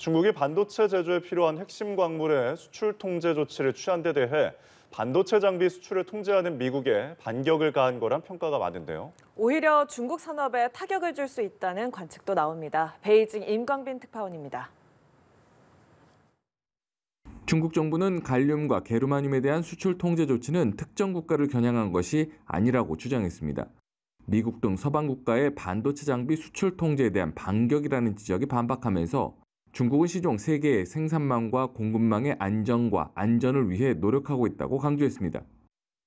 중국이 반도체 제조에 필요한 핵심 광물의 수출 통제 조치를 취한 데 대해 반도체 장비 수출을 통제하는 미국에 반격을 가한 거란 평가가 많은데요. 오히려 중국 산업에 타격을 줄 수 있다는 관측도 나옵니다. 베이징 임광빈 특파원입니다. 중국 정부는 갈륨과 게르마늄에 대한 수출 통제 조치는 특정 국가를 겨냥한 것이 아니라고 주장했습니다. 미국 등 서방 국가의 반도체 장비 수출 통제에 대한 반격이라는 지적이 반박하면서 중국은 시종 세계의 생산망과 공급망의 안정과 안전을 위해 노력하고 있다고 강조했습니다.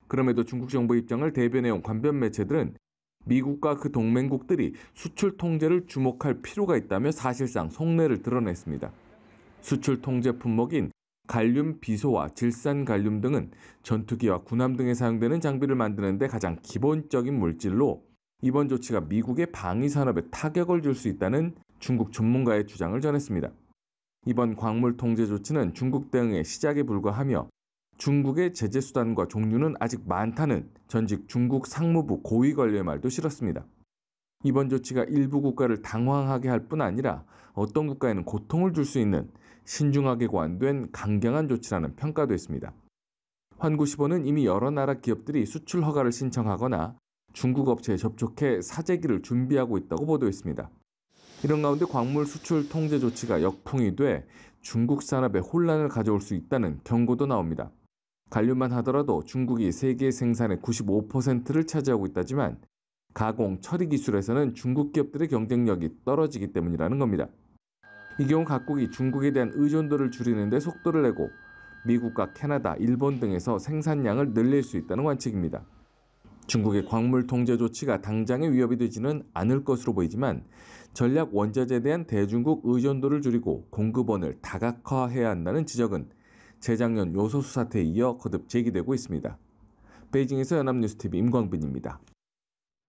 그럼에도 중국 정부 입장을 대변해온 관변 매체들은 미국과 그 동맹국들이 수출 통제를 주목할 필요가 있다며 사실상 속내를 드러냈습니다. 수출 통제 품목인 갈륨 비소와 질산 갈륨 등은 전투기와 군함 등에 사용되는 장비를 만드는 데 가장 기본적인 물질로 이번 조치가 미국의 방위 산업에 타격을 줄 수 있다는 중국 전문가의 주장을 전했습니다. 이번 광물 통제 조치는 중국 대응의 시작에 불과하며 중국의 제재 수단과 종류는 아직 많다는 전직 중국 상무부 고위 관료의 말도 실었습니다. 이번 조치가 일부 국가를 당황하게 할 뿐 아니라 어떤 국가에는 고통을 줄 수 있는 신중하게 고안된 강경한 조치라는 평가도 있습니다. 환구시보는 이미 여러 나라 기업들이 수출 허가를 신청하거나 중국 업체에 접촉해 사재기를 준비하고 있다고 보도했습니다. 이런 가운데 광물 수출 통제 조치가 역풍이 돼 중국 산업에 혼란을 가져올 수 있다는 경고도 나옵니다. 관료만 하더라도 중국이 세계 생산의 95%를 차지하고 있다지만 가공, 처리 기술에서는 중국 기업들의 경쟁력이 떨어지기 때문이라는 겁니다. 이 경우 각국이 중국에 대한 의존도를 줄이는데 속도를 내고 미국과 캐나다, 일본 등에서 생산량을 늘릴 수 있다는 관측입니다. 중국의 광물 통제 조치가 당장의 위협이 되지는 않을 것으로 보이지만 전략 원자재에 대한 대중국 의존도를 줄이고 공급원을 다각화해야 한다는 지적은 재작년 요소수 사태에 이어 거듭 제기되고 있습니다. 베이징에서 연합뉴스TV 임광빈입니다.